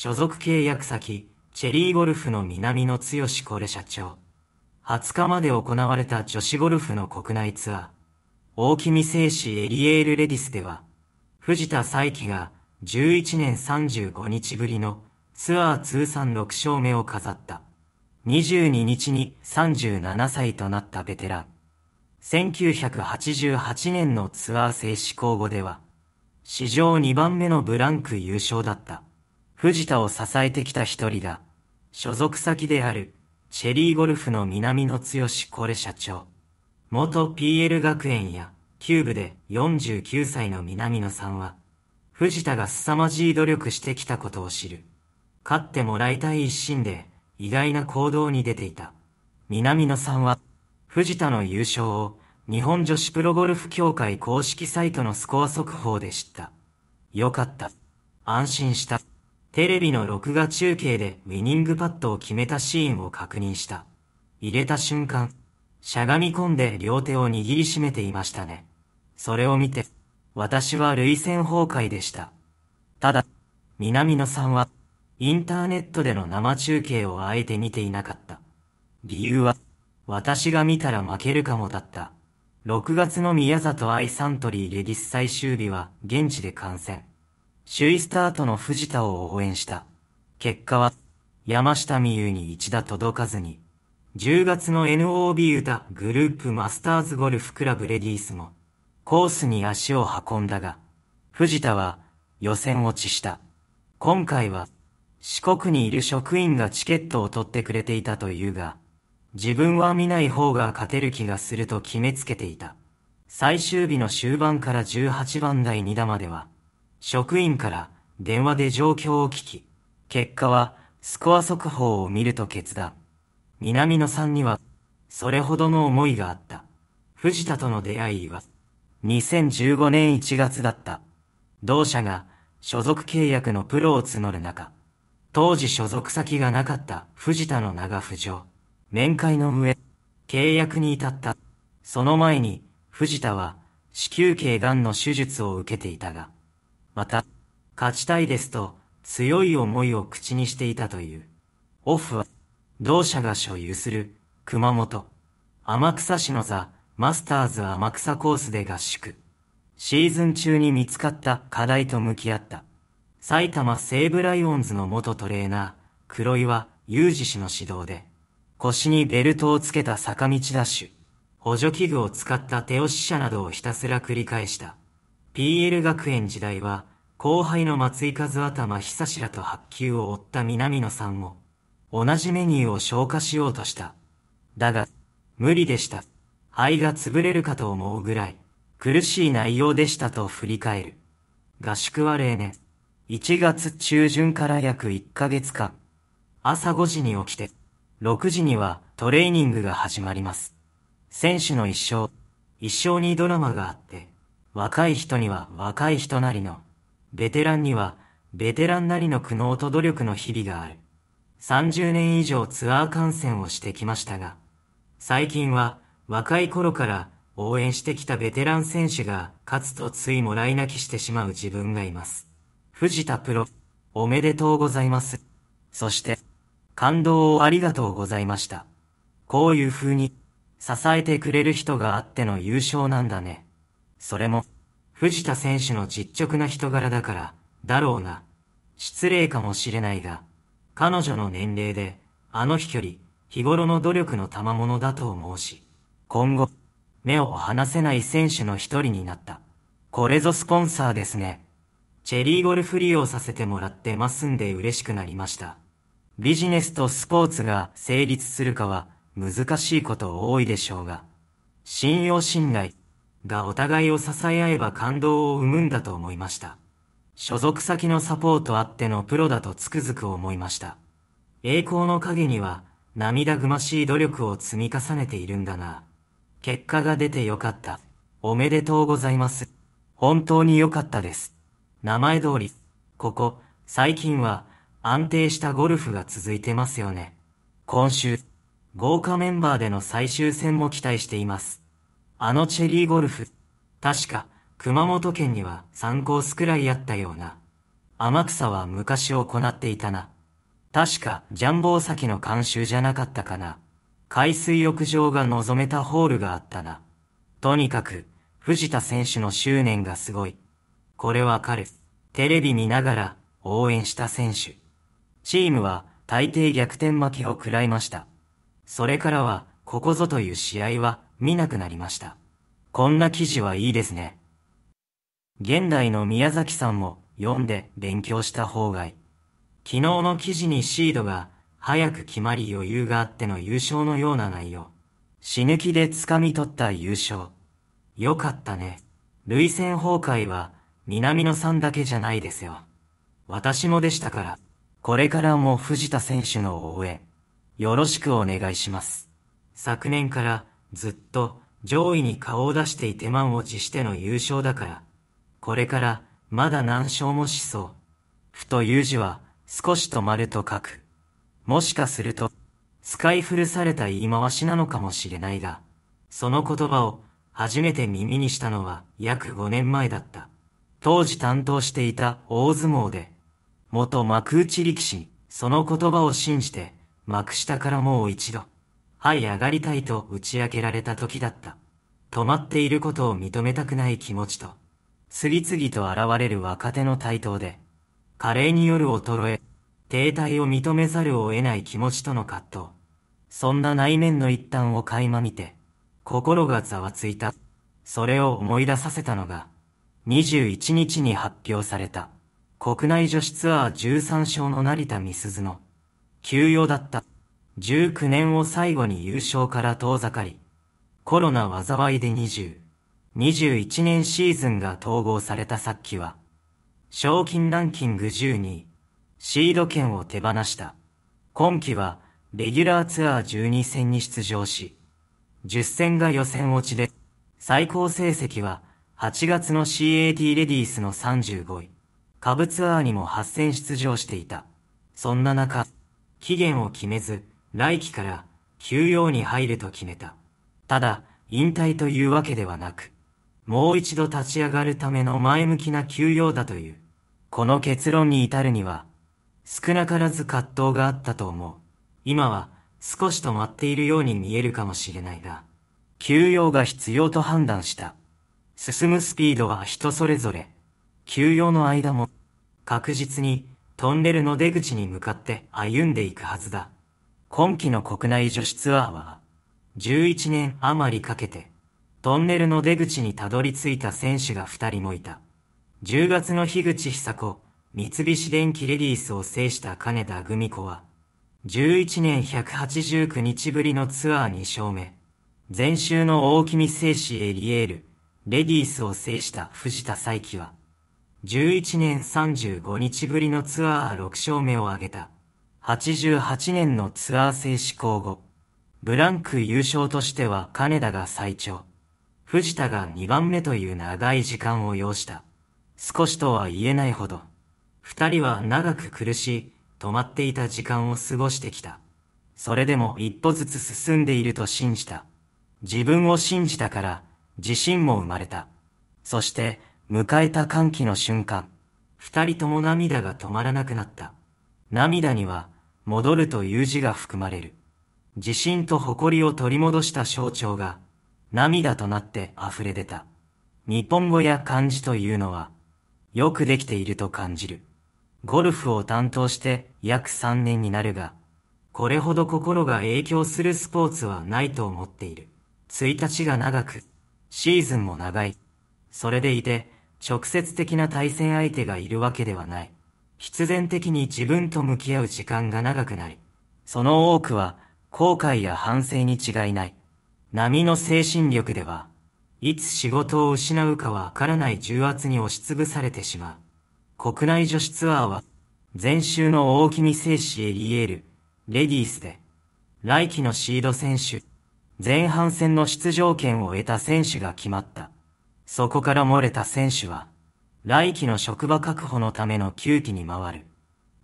所属契約先、チェリーゴルフの南野剛コレ社長。20日まで行われた女子ゴルフの国内ツアー、大木見製紙エリエールレディスでは、藤田再輝が11年35日ぶりのツアー通算6勝目を飾った。22日に37歳となったベテラン。1988年のツアー制施行後では、史上2番目のブランク優勝だった。藤田を支えてきた一人だ。所属先である、チェリーゴルフの南野剛これ社長。元 PL 学園や、キューブで49歳の南野さんは、藤田が凄まじい努力してきたことを知る。勝ってもらいたい一心で、意外な行動に出ていた。南野さんは、藤田の優勝を、日本女子プロゴルフ協会公式サイトのスコア速報で知った。よかった。安心した。テレビの録画中継でウィニングパットを決めたシーンを確認した。入れた瞬間、しゃがみ込んで両手を握りしめていましたね。それを見て、私は累戦崩壊でした。ただ、南野さんは、インターネットでの生中継をあえて見ていなかった。理由は、私が見たら負けるかもだった。6月の宮里愛サントリーレディス最終日は現地で観戦。首位スタートの藤田を応援した。結果は、山下美優に一打届かずに、10月の NOB 歌グループマスターズゴルフクラブレディースも、コースに足を運んだが、藤田は予選落ちした。今回は、四国にいる職員がチケットを取ってくれていたというが、自分は見ない方が勝てる気がすると決めつけていた。最終日の終盤から18番台2打までは、職員から電話で状況を聞き、結果はスコア速報を見ると決断。南野さんには、それほどの思いがあった。藤田との出会いは、2015年1月だった。同社が所属契約のプロを募る中、当時所属先がなかった藤田の名が浮上。面会の上、契約に至った。その前に、藤田は、子宮頸癌の手術を受けていたが、また、勝ちたいですと、強い思いを口にしていたという。オフは、同社が所有する、熊本、天草市のザ・マスターズ天草コースで合宿。シーズン中に見つかった課題と向き合った。埼玉西武ライオンズの元トレーナー、黒岩裕二氏の指導で、腰にベルトをつけた坂道ダッシュ、補助器具を使った手押し車などをひたすら繰り返した。PL 学園時代は、後輩の松井和頭久志らと発球を追った南野さんも、同じメニューを消化しようとした。だが、無理でした。肺が潰れるかと思うぐらい、苦しい内容でしたと振り返る。合宿は例年、1月中旬から約1ヶ月間、朝5時に起きて、6時にはトレーニングが始まります。選手の一生、一生にドラマがあって、若い人には若い人なりの、ベテランにはベテランなりの苦悩と努力の日々がある。30年以上ツアー観戦をしてきましたが、最近は若い頃から応援してきたベテラン選手が勝つとついもらい泣きしてしまう自分がいます。藤田プロ、おめでとうございます。そして、感動をありがとうございました。こういう風に、支えてくれる人があっての優勝なんだね。それも、藤田選手の実直な人柄だから、だろうな。失礼かもしれないが、彼女の年齢で、あの飛距離、日頃の努力の賜物だと思うし、今後、目を離せない選手の一人になった。これぞスポンサーですね。チェリーゴルフ利用させてもらってますんで嬉しくなりました。ビジネスとスポーツが成立するかは難しいこと多いでしょうが、信用信頼、がお互いを支え合えば感動を生むんだと思いました。所属先のサポートあってのプロだとつくづく思いました。栄光の陰には涙ぐましい努力を積み重ねているんだな。結果が出てよかった。おめでとうございます。本当に良かったです。名前通り、ここ、最近は安定したゴルフが続いてますよね。今週、豪華メンバーでの最終戦も期待しています。あのチェリーゴルフ、確か、熊本県には3コースくらいあったような。天草は昔行っていたな。確か、ジャンボー先の監修じゃなかったかな。海水浴場が望めたホールがあったな。とにかく、藤田選手の執念がすごい。これわかる。テレビ見ながら応援した選手。チームは大抵逆転負けを喰らいました。それからは、ここぞという試合は見なくなりました。こんな記事はいいですね。現代の宮崎さんも読んで勉強した方がいい。昨日の記事にシードが早く決まり余裕があっての優勝のような内容。死ぬ気で掴み取った優勝。よかったね。累戦崩壊は南野さんだけじゃないですよ。私もでしたから、これからも藤田選手の応援、よろしくお願いします。昨年からずっと上位に顔を出していて満を持しての優勝だから、これからまだ何勝もしそう。ふという字は少し止まると書く。もしかすると、使い古された言い回しなのかもしれないが、その言葉を初めて耳にしたのは約5年前だった。当時担当していた大相撲で、元幕内力士、その言葉を信じて、幕下からもう一度。はい上がりたいと打ち明けられた時だった。止まっていることを認めたくない気持ちと、次々と現れる若手の台頭で、加齢による衰え、停滞を認めざるを得ない気持ちとの葛藤。そんな内面の一端を垣間見て、心がざわついた。それを思い出させたのが、21日に発表された、国内女子ツアー13勝の成田美鈴の、休養だった。19年を最後に優勝から遠ざかり、コロナ災いで20、21年シーズンが統合された昨季は、賞金ランキング12位、シード権を手放した。今季は、レギュラーツアー12戦に出場し、10戦が予選落ちで、最高成績は、8月の CAT レディースの35位、下部ツアーにも8戦出場していた。そんな中、期限を決めず、来期から休養に入ると決めた。ただ、引退というわけではなく、もう一度立ち上がるための前向きな休養だという。この結論に至るには、少なからず葛藤があったと思う。今は少し止まっているように見えるかもしれないが、休養が必要と判断した。進むスピードは人それぞれ。休養の間も確実にトンネルの出口に向かって歩んでいくはずだ。今期の国内女子ツアーは、11年余りかけて、トンネルの出口にたどり着いた選手が2人もいた。10月の樋口久子、三菱電機レディースを制した金田組子は、11年189日ぶりのツアー2勝目。前週の大君聖子エリエール、レディースを制した藤田佐伯は、11年35日ぶりのツアー6勝目を挙げた。88年のツアー制施行後、ブランク優勝としては金田が最長、藤田が2番目という長い時間を要した。少しとは言えないほど、二人は長く苦しい、止まっていた時間を過ごしてきた。それでも一歩ずつ進んでいると信じた。自分を信じたから、自信も生まれた。そして、迎えた歓喜の瞬間、二人とも涙が止まらなくなった。涙には、戻るという字が含まれる。自信と誇りを取り戻した象徴が、涙となって溢れ出た。日本語や漢字というのは、よくできていると感じる。ゴルフを担当して約3年になるが、これほど心が影響するスポーツはないと思っている。1日が長く、シーズンも長い。それでいて、直接的な対戦相手がいるわけではない。必然的に自分と向き合う時間が長くなり、その多くは後悔や反省に違いない。波の精神力では、いつ仕事を失うかわからない重圧に押しつぶされてしまう。国内女子ツアーは、前週の大君に制エリエール、レディースで、来季のシード選手、前半戦の出場権を得た選手が決まった。そこから漏れた選手は、来期の職場確保のための休期に回る。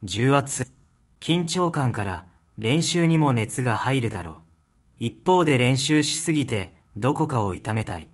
重圧、緊張感から練習にも熱が入るだろう。一方で練習しすぎてどこかを痛めたい。